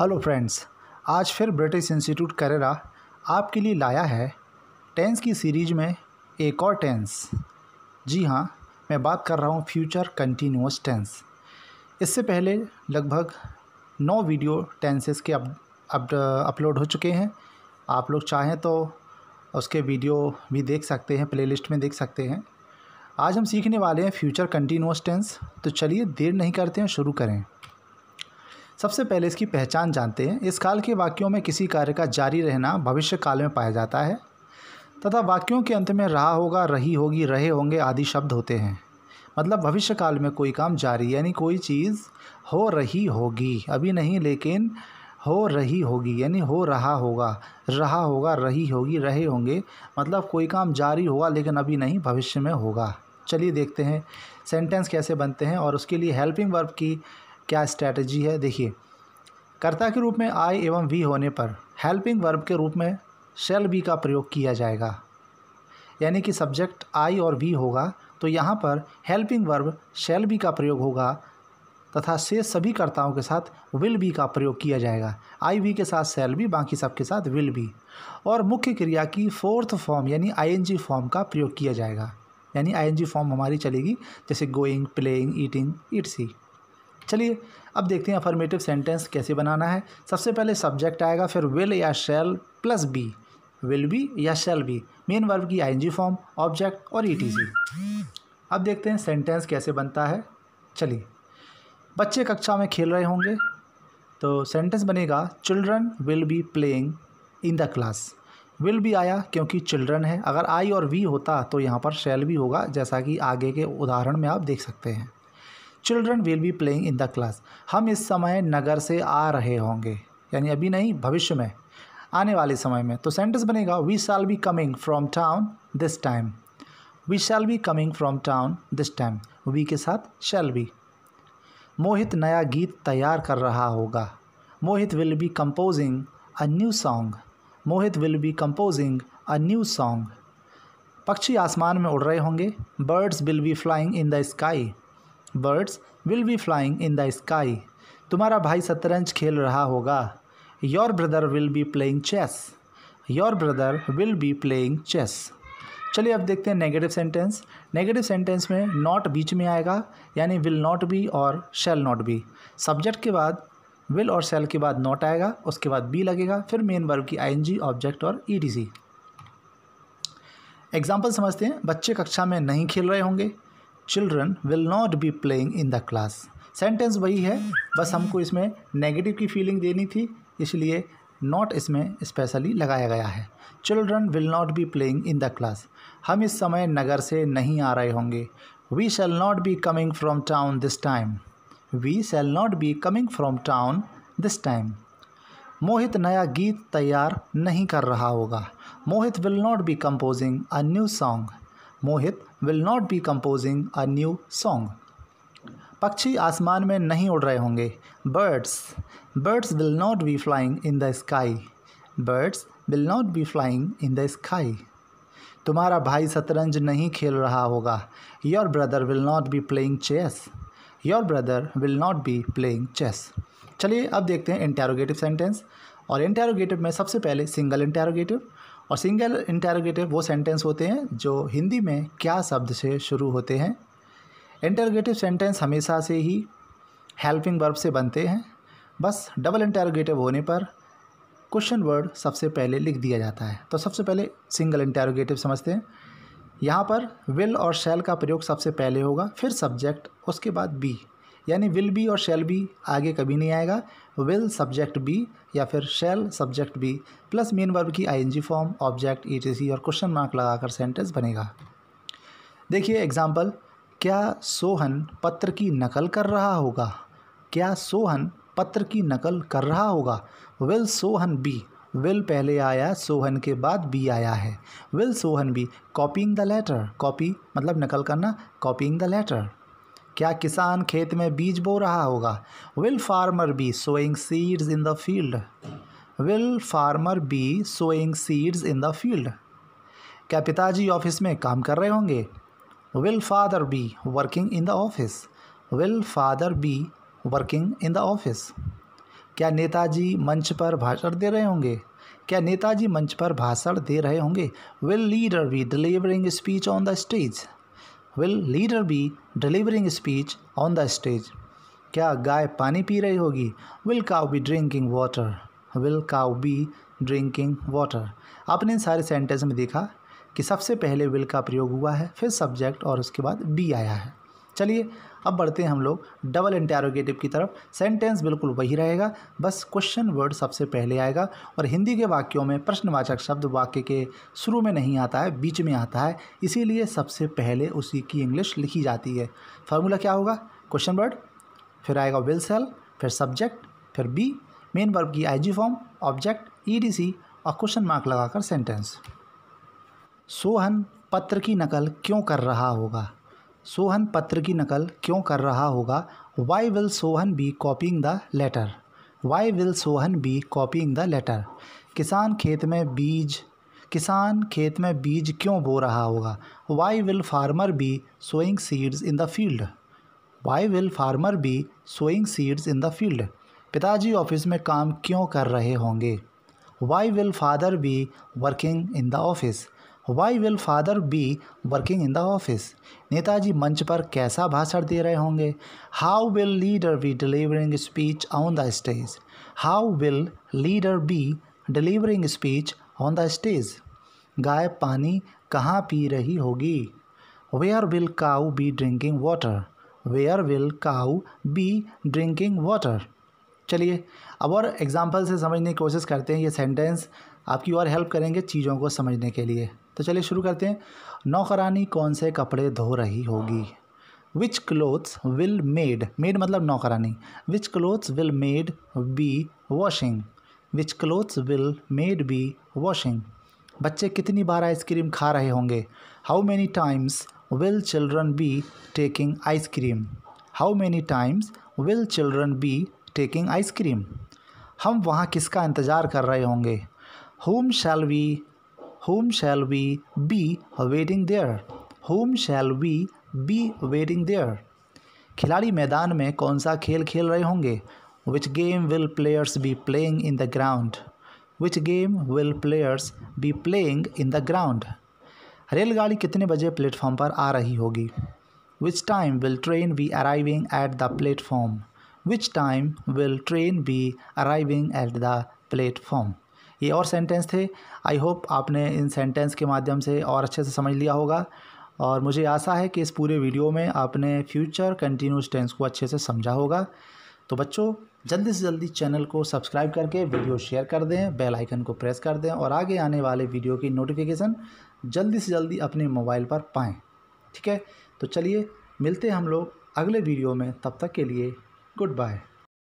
Hello friends आज फिर British institute Karera आपके लिए लाया है टेंस की सीरीज में एक और टेंस जी हाँ मैं बात कर रहा हूँ फ्यूचर कंटिन्यूस टेंस इससे पहले लगभग नौ वीडियो टेंसेस के अप, अपलोड हो चुके हैं आप लोग चाहें तो उसके वीडियो भी देख सकते हैं प्लेलिस्ट में देख सकते हैं आज हम सीखने वाले हैं फ्यूचर कंटिन्यूस टेंस तो चलिए देर नहीं करते हैं शुरू करें सबसे पहले इसकी पहचान जानते हैं इस काल के वाक्यों में किसी कार्य का जारी रहना भविष्य काल में पाया जाता है तथा वाक्यों के अंत में रहा होगा रही होगी रहे होंगे आदि शब्द होते हैं मतलब भविष्य काल में कोई काम जारी यानी कोई चीज़ हो रही होगी अभी नहीं लेकिन हो रही होगी यानी हो रहा होगा रहा होगा रही होगी रहे होंगे मतलब कोई काम जारी होगा लेकिन अभी नहीं भविष्य में होगा चलिए देखते हैं सेंटेंस कैसे बनते हैं और उसके लिए हेल्पिंग वर्ब की क्या स्ट्रैटेजी है देखिए कर्ता के रूप में आई एवं वी होने पर हेल्पिंग वर्ब के रूप में शेल बी का प्रयोग किया जाएगा यानी कि सब्जेक्ट आई और वी होगा तो यहाँ पर हेल्पिंग वर्ब शेल बी का प्रयोग होगा तथा शेष सभी कर्ताओं के साथ विल बी का प्रयोग किया जाएगा आई वी के साथ सेल बी बाकी सब के साथ विल बी और मुख्य क्रिया की फोर्थ फॉर्म यानी आईएनजी फॉर्म का प्रयोग किया जाएगा यानी आईएनजी फॉर्म हमारी चलेगी जैसे गोइंग प्लेइंग ईटिंग सी चलिए अब देखते हैं अफर्मेटिव सेंटेंस कैसे बनाना है सबसे पहले सब्जेक्ट आएगा फिर विल या shall plus be will be या शेल बी मेन वर्ब की आईएनजी फॉर्म ऑब्जेक्ट और ईटीसी अब देखते हैं सेंटेंस कैसे बनता है चलिए बच्चे कक्षा में खेल रहे होंगे तो सेंटेंस बनेगा children will be playing in the class will be आया क्योंकि चिल्ड्रन है अगर आई और वी होता तो यहाँ पर शेल भी होगा जैसा कि आगे के उदाहरण में आप देख सकते हैं children will be playing in the class हम इस समय नगर से आ रहे होंगे यानी अभी नहीं भविष्य में आने वाले समय में तो सेंटेंस बनेगा we shall be coming from town this time we shall be coming from town this time we के साथ शैल बी मोहित नया गीत तैयार कर रहा होगा Mohit will be composing a new song Mohit will be composing a new song पक्षी आसमान में उड़ रहे होंगे birds will be flying in the sky birds will be flying in the sky तुम्हारा भाई शतरंज खेल रहा होगा your brother will be playing chess your brother will be playing chess चलिए अब देखते हैं नेगेटिव सेंटेंस नेगेटिव सेंटेंस में नॉट बीच में आएगा यानी विल नॉट बी और शेल नॉट बी सब्जेक्ट के बाद विल और शेल के बाद नॉट आएगा उसके बाद बी लगेगा फिर मेन वर्ब की आईएनजी ऑब्जेक्ट और ईडीसी e एग्जाम्पल समझते हैं बच्चे कक्षा में नहीं खेल रहे होंगे children will not be playing in the class sentence वही है बस हमको इसमें नेगेटिव की फीलिंग देनी थी इसलिए नॉट इसमें स्पेशली लगाया गया है children will not be playing in the class हम इस समय नगर से नहीं आ रहे होंगे we shall not be coming from town this time we shall not be coming from town this time Mohit नया गीत तैयार नहीं कर रहा होगा Mohit will not be composing a new song Mohit will not be composing a new song पक्षी आसमान में नहीं उड़ रहे होंगे birds birds will not be flying in the sky birds will not be flying in the sky तुम्हारा भाई शतरंज नहीं खेल रहा होगा your brother will not be playing chess your brother will not be playing chess चलिए अब देखते हैं इंटेरोगेटिव सेंटेंस और इंटेरोगेटिव में सबसे पहले सिंगल इंटेरोगेटिव और सिंगल इंटेरोगेटिव वो सेंटेंस होते हैं जो हिंदी में क्या शब्द से शुरू होते हैं इंटेरोगेटिव सेंटेंस हमेशा से ही हेल्पिंग वर्ब से बनते हैं बस डबल इंटेरोगेटिव होने पर क्वेश्चन वर्ड सबसे पहले लिख दिया जाता है तो सबसे पहले सिंगल इंटेरोगेटिव समझते हैं यहाँ पर विल और शैल का प्रयोग सबसे पहले होगा फिर सब्जेक्ट उसके बाद बी यानी विल बी और शैल बी आगे कभी नहीं आएगा विल सब्जेक्ट बी या फिर shall subject be plus main verb की आईएनजी फॉर्म ऑब्जेक्ट ईटीसी और क्वेश्चन मार्क लगाकर सेंटेंस बनेगा देखिए एग्जाम्पल क्या सोहन पत्र की नकल कर रहा होगा क्या सोहन पत्र की नकल कर रहा होगा विल सोहन बी विल पहले आया सोहन के बाद बी आया है will Sohan be copying the letter copy मतलब नकल करना कॉपिंग द लेटर क्या किसान खेत में बीज बो रहा होगा will farmer be sowing seeds in the field will farmer be sowing seeds in the field क्या पिताजी ऑफिस में काम कर रहे होंगे will father be working in the office will father be working in the office क्या नेताजी मंच पर भाषण दे रहे होंगे क्या नेताजी मंच पर भाषण दे रहे होंगे will leader be delivering speech on the stage will leader be delivering speech on the stage क्या गाय पानी पी रही होगी will cow be drinking water will cow be drinking water आपने इन सारे सेंटेंस में देखा कि सबसे पहले विल का प्रयोग हुआ है फिर सब्जेक्ट और उसके बाद बी आया है चलिए अब बढ़ते हैं हम लोग डबल इंटेरोगेटिव की तरफ सेंटेंस बिल्कुल वही रहेगा बस क्वेश्चन वर्ड सबसे पहले आएगा और हिंदी के वाक्यों में प्रश्नवाचक शब्द वाक्य के शुरू में नहीं आता है बीच में आता है इसीलिए सबसे पहले उसी की इंग्लिश लिखी जाती है फार्मूला क्या होगा क्वेश्चन वर्ड फिर आएगा विल सेल फिर सब्जेक्ट फिर बी मेन वर्ब की आई फॉर्म ऑब्जेक्ट ई और क्वेश्चन मार्क लगाकर सेंटेंस सोहन पत्र की नकल क्यों कर रहा होगा सोहन पत्र की नकल क्यों कर रहा होगा why will Sohan be copying the letter why will Sohan be copying the letter किसान खेत में बीज किसान खेत में बीज क्यों बो रहा होगा why will farmer be sowing seeds in the field why will farmer be sowing seeds in the field पिताजी ऑफिस में काम क्यों कर रहे होंगे why will father be working in the office why will father be working in the office नेताजी मंच पर कैसा भाषण दे रहे होंगे how will leader be delivering speech on the stage how will leader be delivering speech on the stage गाय पानी कहाँ पी रही होगी where will cow be drinking water where will cow be drinking water चलिए अब और एग्जाम्पल से समझने की कोशिश करते हैं ये सेंटेंस आपकी और हेल्प करेंगे चीज़ों को समझने के लिए तो चलिए शुरू करते हैं नौकरानी कौन से कपड़े धो रही होगी which clothes will maid maid मतलब नौकरानी which clothes will maid be washing which clothes will maid be washing बच्चे कितनी बार आइसक्रीम खा रहे होंगे how many times will children be taking ice cream how many times will children be taking ice cream हम वहाँ किसका इंतज़ार कर रहे होंगे Whom shall we whom shall we be waiting there? Whom shall we be waiting there? खिलाड़ी मैदान में कौन सा खेल खेल रहे होंगे which game will players be playing in the ground which game will players be playing in the ground रेलगाड़ी कितने बजे प्लेटफॉर्म पर आ रही होगी which time will train be arriving at the platform which time will train be arriving at the platform ये और sentence थे आई होप आपने इन सेंटेंस के माध्यम से और अच्छे से समझ लिया होगा और मुझे आशा है कि इस पूरे वीडियो में आपने फ्यूचर कंटिन्यूस टेंस को अच्छे से समझा होगा तो बच्चों जल्दी से जल्दी चैनल को सब्सक्राइब करके वीडियो शेयर कर दें बेल आइकन को प्रेस कर दें और आगे आने वाले वीडियो की नोटिफिकेशन जल्दी से जल्दी अपने मोबाइल पर पाएँ ठीक है तो चलिए मिलते हैं हम लोग अगले वीडियो में तब तक के लिए गुड बाय